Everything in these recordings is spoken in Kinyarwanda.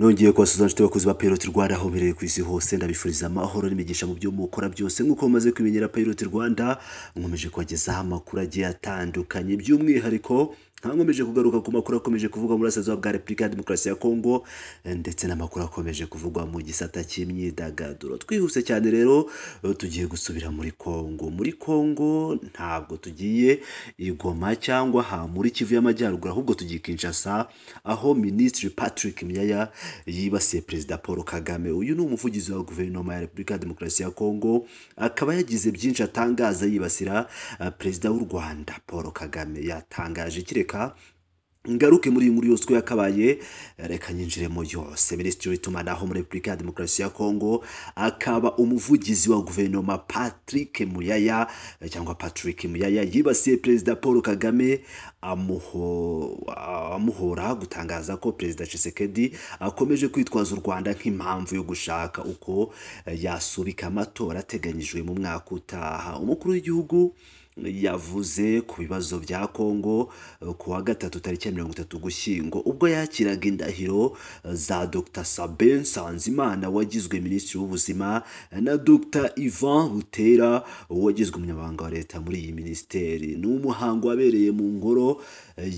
nongeye kubasuza inshuti bakuzi ba peyiroti rwanda aho bereye ku isi hose ndabifuriza amahoro n'imigisha mu byo mukora byose nk'uko mumaze kumenyera peyiroti rwanda nkomeje kubagezaho amakuru agiye atandukanye by'umwihariko nkomeje kugaruka ku makuru akomeje kuvugwa muri burasirazuba bwa repubulika ya demokarasi ya kongo eh, ndetse n'amakuru akomeje kuvugwa mu gisata cy'imyidagaduro twihuse cyane rero eh, tugiye gusubira muri kongo muri kongo ntabwo tugiye igoma cyangwa aha muri kivu y'amajyaruguru ahubwo tugiye kinshasa aho minisitiri patrick miyaya yibasiye perezida paul kagame uyu ni umuvugizi wa guverinoma ya repubulika ya demokarasi ya kongo akaba yagize byinshi atangaza yibasira eh, perezida w'u rwanda paul kagame yatangaje ikirere reka ngaruke muri iyi nkuru yose uko yakabaye reka nyinjiremo yose minisitiri w'itumanaho muri repubulika ya demokarasi ya kongo akaba umuvugizi wa guverinoma patrick muyaya cyangwa patrick muyaya yibasiye perezida paul kagame amuhora gutangaza ko perezida Tshisekedi akomeje kwitwaza u rwanda nk'impamvu yo gushaka uko yasubika amatora ateganyijwe mu mwaka utaha umukuru w'igihugu yavuze ku bibazo bya kongo eh, ku wa gatatu tariki ya mirongo itatu gushyingo ubwo yakiraga indahiro eh, za dr sabe nsanzimana wagizwe minisitiri w'ubuzima eh, na dr ivan butera wagizwe umunyamabanga wa leta muri iyi minisiteri ni umuhango wabereye mu ngoro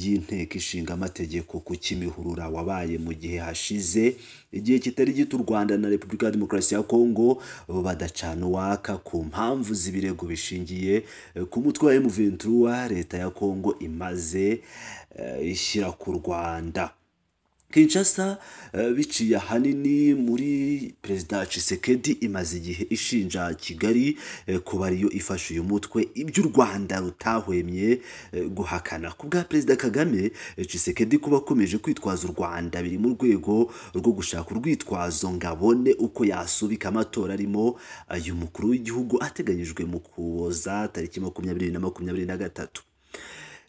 y'inteko ishinga amategeko ku kimihurura wabaye mu gihe hashize igihe kitari gito u rwanda na repubulika ya demokarasi ya kongo badacana uwaka ku mpamvu z'ibirego bishingiye ku umutwe wa M23 leta ya Kongo imaze eh, ishyira ku Rwanda Kinshasa eh, biciye ahanini muri perezida Tshisekedi imaze igihe ishinja kigali eh, kuba ariyo ifashe uyu mutwe iby’u rwanda rutahwemye eh, guhakana ku bwa perezida kagame Tshisekedi kuba akomeje kwitwaza u rwanda biri mu rwego rwo gushaka urwitwazo ngo abone uko yasubika amatora arimo ayu mukuru w'igihugu ateganyijwe mu kuboza tariki makumyabiri na makumyabiri na gatatu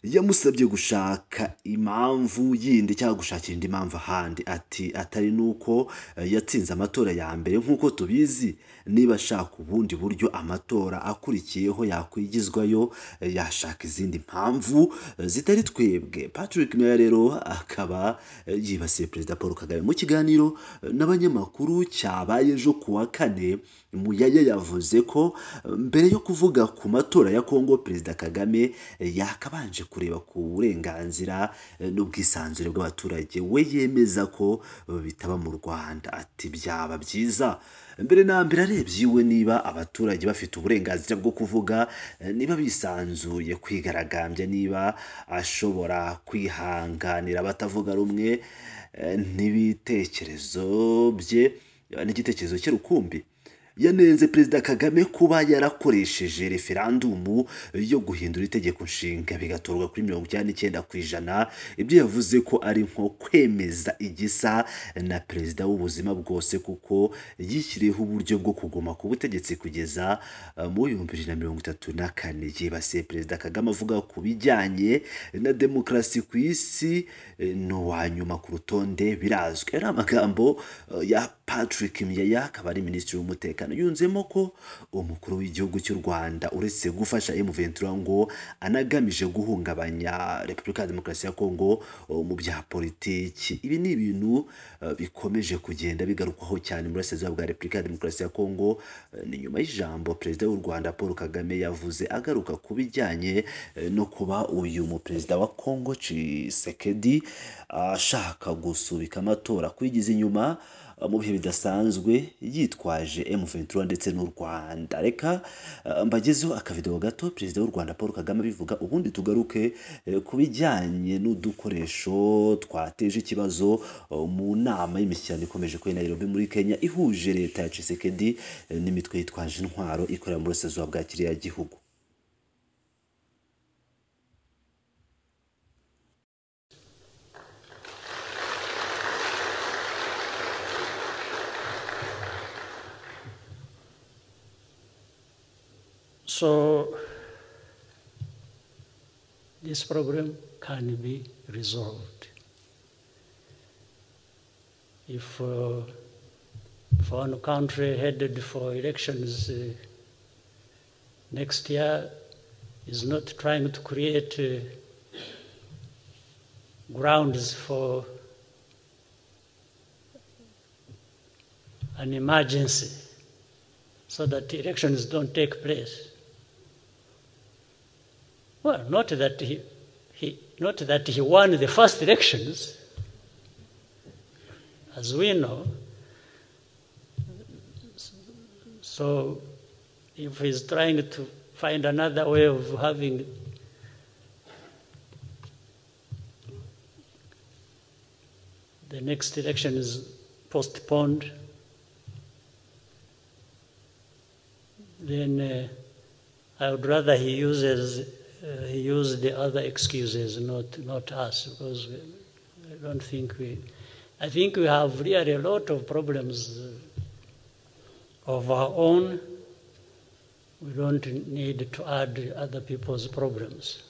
yamusabye gushaka impamvu yindi cyangwa gushakira indi mpamvu ahandi ati atari nuko eh, yatsinze amatora ya mbere nk'uko tubizi niba ashaka ubundi buryo amatora akurikiyeho yakwigizwayo eh, yashaka izindi mpamvu eh, zitari twebwe patrick meya rero akaba yibasiye perezida paul kagame mu kiganiro n'abanyamakuru cyabaye ejo ku wa kane muyaya yavuze ko eh, mbere yo kuvuga ku matora ya kongo perezida kagame eh, yakabanje kureba ku burenganzira eh, n'ubwisanzure bw'abaturage we yemeza ko bitaba mu rwanda ati byaba byiza mbere na mbere arebye iwe niba abaturage bafite uburenganzira bwo kuvuga niba bisanzuye kwigaragambya niba ashobora kwihanganira batavuga rumwe n'ibitekerezo bye n'igitekerezo cye rukumbi yanenze perezida kagame kuba yarakoresheje referandumu yo guhindura itegeko nshinga bigatorwa kuri mirongo icyenda n'icyenda ku ijana ibyo yavuze ko ari nko kwemeza igisa na perezida w'ubuzima bwose kuko yishyiriyeho uburyo bwo kuguma ku butegetsi kugeza eh, mu bihumbi bibiri na mirongo itatu na kane yibasiye perezida kagame avuga ku bijyanye na demokarasi ku isi eh, ni uwa nyuma ku rutonde birazwi ari amagambo eh, ya patrick miyaya akaba ari minisitiri w'umutekano gatanu yunzemo ko umukuru w'igihugu cy'u rwanda uretse gufasha emuventura ngo anagamije guhungabanya repubulika ya demokarasi ya kongo uh, mu bya politiki ibi ni ibintu uh, bikomeje kugenda bigarukwaho cyane mu burasirazuba bwa repubulika ya demokarasi ya kongo uh, ni nyuma y'ijambo perezida w'u rwanda paul kagame yavuze agaruka ku bijyanye no kuba uyu muperezida wa kongo cisekedi ashaka gusubika amatora kwigize inyuma mu bihe bidasanzwe yitwaje m ndetse n'u Rwanda reka eh, mbagezeho akavideo gato perezida w'u Rwanda Paul Kagame bivuga ubundi tugaruke eh, ku bijyanye n'udukoresho twateje ikibazo eh, mu nama y'imishyikirano ikomeje kuri Nairobi muri Kenya ihuje leta ya Tshisekedi n'imitwe yitwaje intwaro ikorera mu burasirazuba bwa kiriya gihugu So this problem can be resolved if uh, foreign country headed for elections uh, next year is not trying to create uh, grounds for an emergency so that elections don't take place. Well, not that he, he, not that he won the first elections. As we know, so if he's trying to find another way of having the next election is postponed, then uh, I would rather he uses uh, use the other excuses, not, not us, because I don't think we. I think we have really a lot of problems uh, of our own. We don't need to add other people's problems.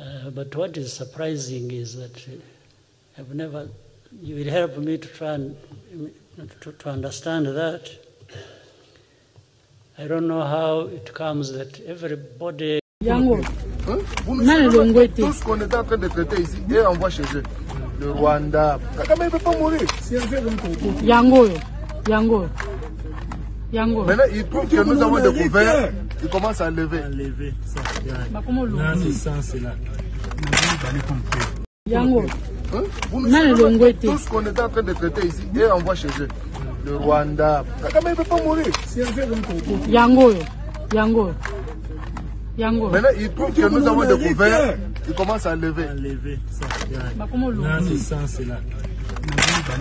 Uh, but what is surprising is that I've never. It will help me to try and, to, to understand that I don't know how it comes that everybody. Yango, hein? vous ne savez pas tout ce qu'on est en train de traiter ici et on voit chez eux. Le Rwanda, Kagame ne peut pas mourir. Yango, Yango, Yango. Maintenant, il trouve que nous avons découvert, il commence à lever. À lever, ça, c'est ça, c'est là. Yango, hein? vous ne savez pas tout ce qu'on est en train de traiter ici et on voit chez eux. le Rwanda. Kagame ne peut pas mourir. Yango, Yango, Yango. Maintenant, il trouve que nous avons découvert, il commence à lever. À lever, ça. Bah, comment le Là, c'est ça, c'est là. va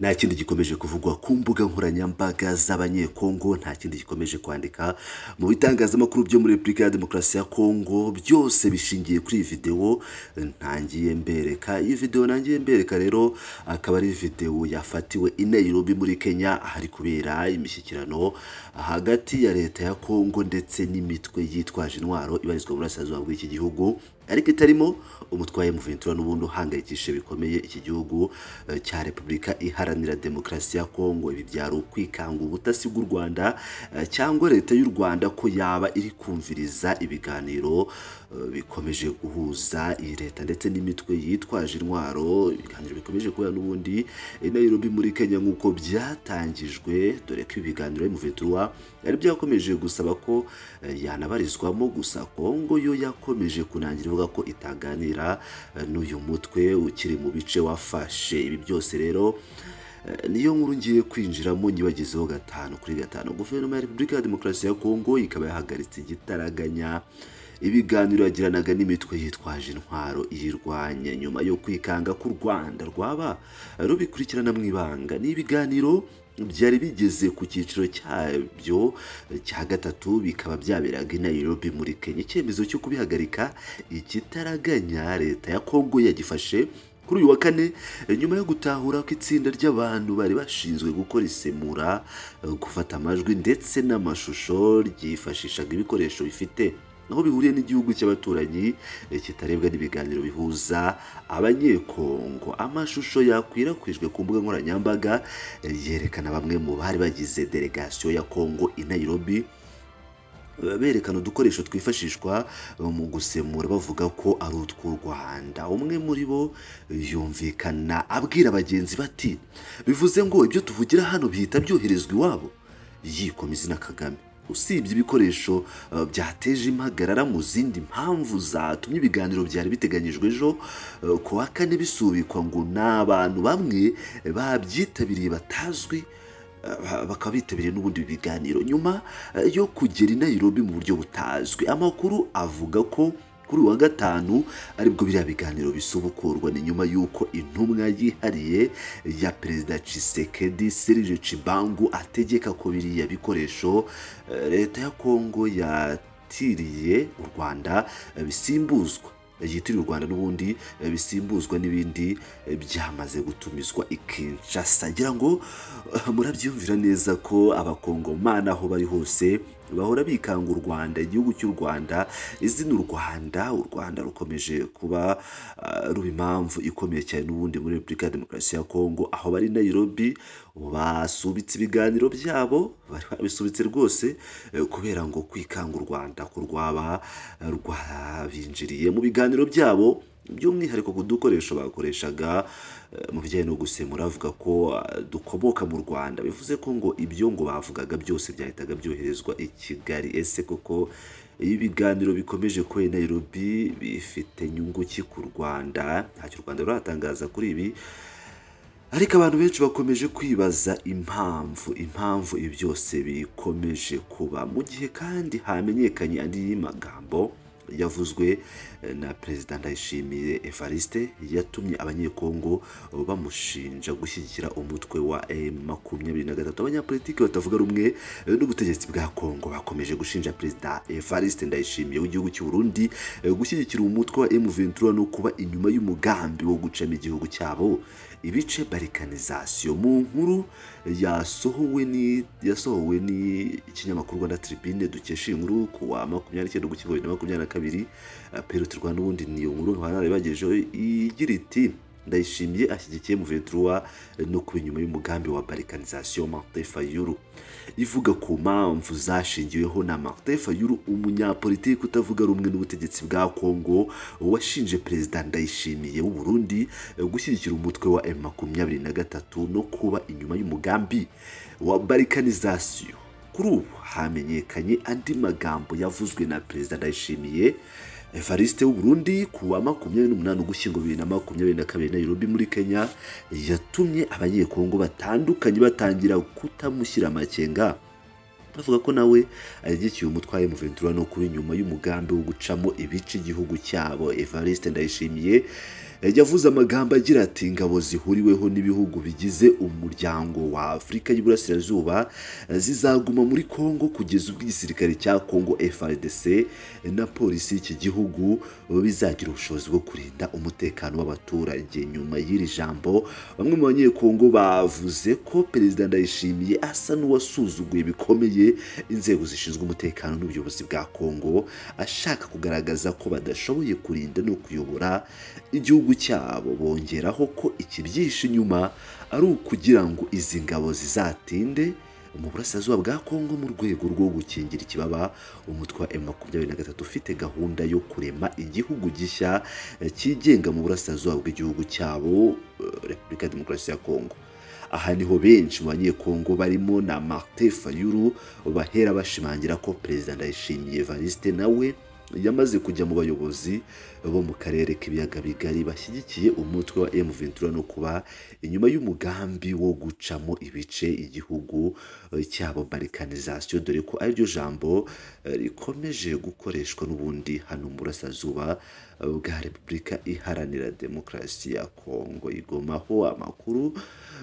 nta kindi gikomeje kuvugwa ku mbuga nkoranyambaga z'abanyekongo nta kindi gikomeje kwandika mu bitangazamakuru byo muri repubulika ya demokarasi ya kongo byose bishingiye kuri iyi videwo ntangiye mbereka iyi videwo ntangiye mbereka rero akaba ari videwo yafatiwe i muri kenya ahari kubera imishyikirano hagati ya leta ya kongo ndetse n'imitwe yitwaje intwaro ibarizwa mu burasirazuba bw'iki gihugu ariko itarimo umutwaye muventura n'ubundi uhangayikishije bikomeye iki gihugu eh, cya repubulika ihari iharanira demokarasi ya kongo ibi byari ukwikanga ubutasi bw'u rwanda eh, cyangwa leta y'u rwanda ko yaba iri kumviriza ibiganiro eh, bikomeje guhuza iyi leta ndetse n'imitwe yitwaje intwaro ibiganiro bikomeje kubera n'ubundi Nairobi muri kenya nk'uko byatangijwe dore ko ibiganiro M23 yari byakomeje gusaba ko eh, yanabarizwamo gusa kongo yo yakomeje kunangira ivuga ko itaganira n'uyu mutwe ukiri mu bice wafashe ibi byose rero Eh, niyo nkuru ngiye kwinjiramo nyibagezeho gatanu kuri gatanu guverinoma ya repubulika ya demokarasi ya kongo ikaba yahagaritse igitaraganya ibiganiro yagiranaga n'imitwe yitwaje intwaro iyirwanya nyuma yo kwikanga k'u rwanda rwaba rubikurikirana mu ibanga ni ibiganiro byari bigeze ku cyiciro cyabyo cya gatatu bikaba byaberaga i Nairobi muri kenya icyemezo cyo kubihagarika ikitaraganya leta ya kongo yagifashe kuri uyu wa kane eh, nyuma yo gutahura ko itsinda ry'abantu bari bashinzwe gukora isemura eh, gufata amajwi ndetse n'amashusho ryifashishaga ibikoresho bifite aho bihuriye n'igihugu cy'abaturanyi eh, kitarebwa n'ibiganiro bihuza abanyekongo amashusho yakwirakwijwe ku mbuga nkoranyambaga yerekana bamwe mu bari bagize delegasiyo ya kongo i nairobi berekana udukoresho twifashishwa eh, mu gusemura bavuga ko ari utw'u rwanda umwe muri bo yumvikana abwira bagenzi bati bivuze ngo ibyo tuvugira hano bihita byoherezwa iwabo yikoma izina kagame usibye ibikoresho eh, byateje impagarara mu zindi mpamvu zatumye ibiganiro byari biteganyijwe ejo eh, ku wa kane bisubikwa ngo ni abantu bamwe babyitabiriye batazwi Eh, bakaba bitabiriye n'ubundi biganiro nyuma eh, yo kugera i Nairobi mu buryo butazwi amakuru avuga ko kuri wa gatanu aribwo biriya biganiro bisubukurwa ni nyuma y'uko intumwa yihariye ya perezida Tshisekedi Serge Chibangu ategeka ko biriya bikoresho eh, leta ya Kongo yatiriye u Rwanda bisimbuzwa yitiriwe u rwanda n'ubundi eh, bisimbuzwa n'ibindi eh, byamaze gutumizwa i ngira ngo eh, murabyiyumvira neza ko abakongomani aho bari hose bahora bikanga u rwanda igihugu cy'u rwanda izina u rwanda u rwanda rukomeje kuba ah, ruba impamvu ikomeye cyane n'ubundi muri repubulika ya demokarasi ya kongo aho bari nayirobi basubitse ibiganiro byabo babisubitse rwose eh, kubera ngo kwikanga u rwanda kurwaba rwabinjiriye mu biganiro byabo by'umwihariko ku dukoresho bakoreshaga eh, mu bijyanye no gusemura avuga ko eh, dukomoka mu rwanda bivuze ko ngo ibyo ngo bavugaga byose byahitaga byoherezwa i kigali ese koko iyo ibiganiro bikomeje kuri Nairobi bifite inyungu ki ku rwanda ntacyo u rwanda ruratangaza kuri ibi ariko abantu benshi bakomeje kwibaza impamvu impamvu ibi byose bikomeje kuba mu gihe kandi hamenyekanye andi magambo yavuzwe eh, na perezida ndayishimiye evariste yatumye abanyekongo eh, bamushinja gushyigikira umutwe wa emu eh, makumyabiri na gatatu abanyapolitiki batavuga rumwe n'ubutegetsi bwa kongo bakomeje gushinja perezida evariste ndayishimiye w'igihugu cy'u Burundi gushyigikira umutwe wa emu ventura no kuba inyuma y'umugambi wo gucamo igihugu cyabo ibice barikanizasiyo mu nkuru yasohowe ni n'ikinyamakuru rwanda tribune dukesha inkuru ku wa makumyabiri n'icyenda ugushyingo bibiri na makumyabiri na kabiri kabiri eh, perutirwa n'ubundi ni iyo nkuru igira iti ndayishimiye ashyigikiye muventura eh, no kuba inyuma y'umugambi wa barikanizasiyo martin fayulu ivuga ku mpamvu zashingiweho na martin fayulu umunyapolitiki utavuga rumwe n'ubutegetsi bwa kongo washinje perezida ndayishimiye w'u burundi eh, gushyigikira umutwe wa m makumyabiri na gatatu no kuba inyuma y'umugambi wa barikanizasiyo kuri ubu hamenyekanye andi magambo yavuzwe na perezida ndayishimiye evariste Burundi ku wa makumyabiri n'umunani ugushyingo bibiri na makumyabiri na kabiri Nairobi muri kenya yatumye abanyekongo batandukanye batangira kutamushyira amakenga bavuga ko nawe ashyigikiye umutwaye muventura no kuba inyuma y'umugambi wo gucamo ibice igihugu cyabo evariste ndayishimiye Eh, yavuze amagambo agira ati ingabo zihuriweho n'ibihugu bigize umuryango wa afurika y'iburasirazuba eh, zizaguma muri kongo kugeza ubwo igisirikare cya kongo frdc na polisi y'iki gihugu eh, bizagira ubushobozi bwo kurinda umutekano w'abaturage nyuma y'iri jambo bamwe mu banyekongo bavuze ko perezida ndayishimiye asa n'uwasuzuguye bikomeye inzego zishinzwe umutekano n'ubuyobozi bwa kongo ashaka kugaragaza ko badashoboye kurinda no kuyobora igihugu gihugu cyabo bongeraho ko ikibyihishe inyuma ari ukugira ngo izi ngabo zizatinde mu burasirazuba bwa kongo mu rwego rwo gukingira ikibaba umutwe wa emu makumyabiri na gatatu ufite gahunda yo kurema igihugu gishya cyigenga eh, mu burasirazuba bw'igihugu cyabo eh, repubulika ya demokarasi ya kongo aha niho benshi mu banyekongo barimo na martin fayulu bahera bashimangira ko perezida ndayishimiye evariste nawe yamaze kujya mu bayobozi bo mu karere k'ibiyaga bigari bashyigikiye umutwe wa emu ventura no kuba inyuma y'umugambi wo gucamo ibice igihugu eh, cyabo barikanizasiyo dore ko ariryo jambo eh, rikomeje gukoreshwa n'ubundi hano mu burasirazuba eh, bwa repubulika iharanira demokarasi ya kongo igomaho amakuru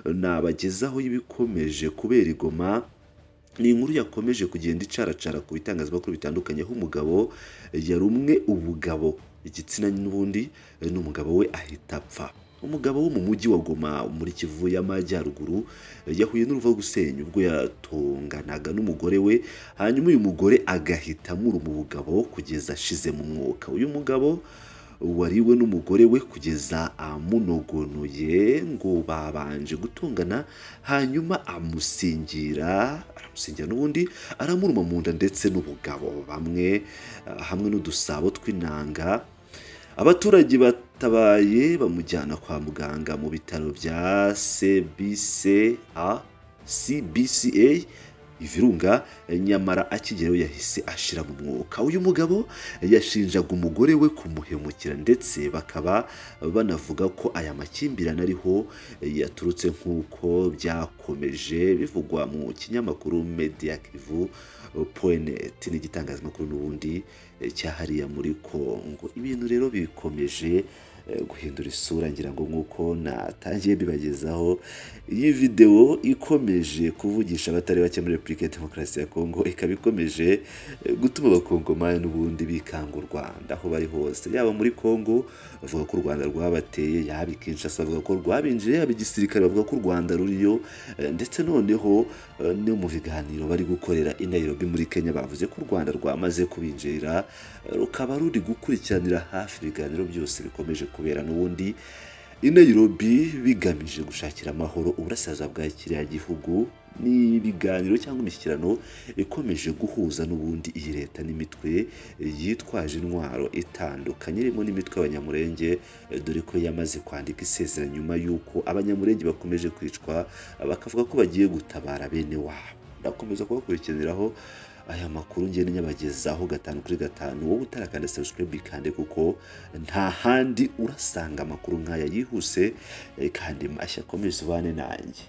nabagezaho y'ibikomeje kubera igoma ni inkuru yakomeje kugenda icaracara ku bitangazamakuru bitandukanye aho umugabo yari umwe ubugabo igitsina n'ubundi eh, n'umugabo we ahita apfa umugabo wo mu mujyi wa goma muri kivu y'amajyaruguru eh, yahuye n'uruva gusenya ubwo yatonganaga n'umugore we hanyuma uyu mugore agahita amura umugabo kugeza ashize mu mwuka uyu mugabo wari we n'umugore we kugeza amunogonoye ngo babanje gutongana hanyuma amusingira aramusingira n'ubundi aramuruma mu nda ndetse n'ubugabo bamwe ah, hamwe n'udusabo tw'inanga abaturage batabaye bamujyana kwa muganga mu bitaro bya cbca cbca ibirunga nyamara akigeraho yahise ashyira mu mwuka uyu mugabo yashinjaga umugore we kumuhemukira ndetse bakaba banavuga ko aya makimbirane ariho yaturutse nk'uko byakomeje bivugwa mu kinyamakuru media kivu poineti n'igitangazamakuru n'ubundi cyahariya muri kongo ibintu rero bikomeje Eh, guhindura isura ngira ngo nk'uko natangiye bibagezaho iyi videwo ikomeje kuvugisha abatari bake muri repubulika ya demokarasi ya kongo ikaba ikomeje eh, gutuma abakongomani n'ubundi bikanga u rwanda aho bari hose yaba muri kongo bavuga ko u rwanda rwabateye yaba ikinshasa bavuga ko rwabinjiye yaba igisirikare bavuga ko u rwanda ruriyo eh, ndetse noneho no mu biganiro bari gukorera i Nairobi muri kenya bavuze ko u rwanda rwamaze kubinjirira rukaba ruri gukurikiranira hafi ibiganiro byose bikomeje kubera n'ubundi i Nairobi bigamije gushakira amahoro uburasirazuba bwa kiriya gihugu n'ibiganiro cyangwa imishyikirano ikomeje guhuza n'ubundi iyi leta n'imitwe yitwaje intwaro itandukanye irimo n'imitwe y'abanyamurenge dore ko yamaze kwandika isezerano nyuma y'uko abanyamurenge bakomeje kwicwa bakavuga ko bagiye gutabara bene wabo ndakomeza kubakurikiraniraho aya makuru ngende nyabagezaho gatanu kuri gatanu wowe utarakanda sabusikarayibu kande kuko nta handi urasanga amakuru nk'aya yihuse eh, kandi mashya komeza ubane nanjye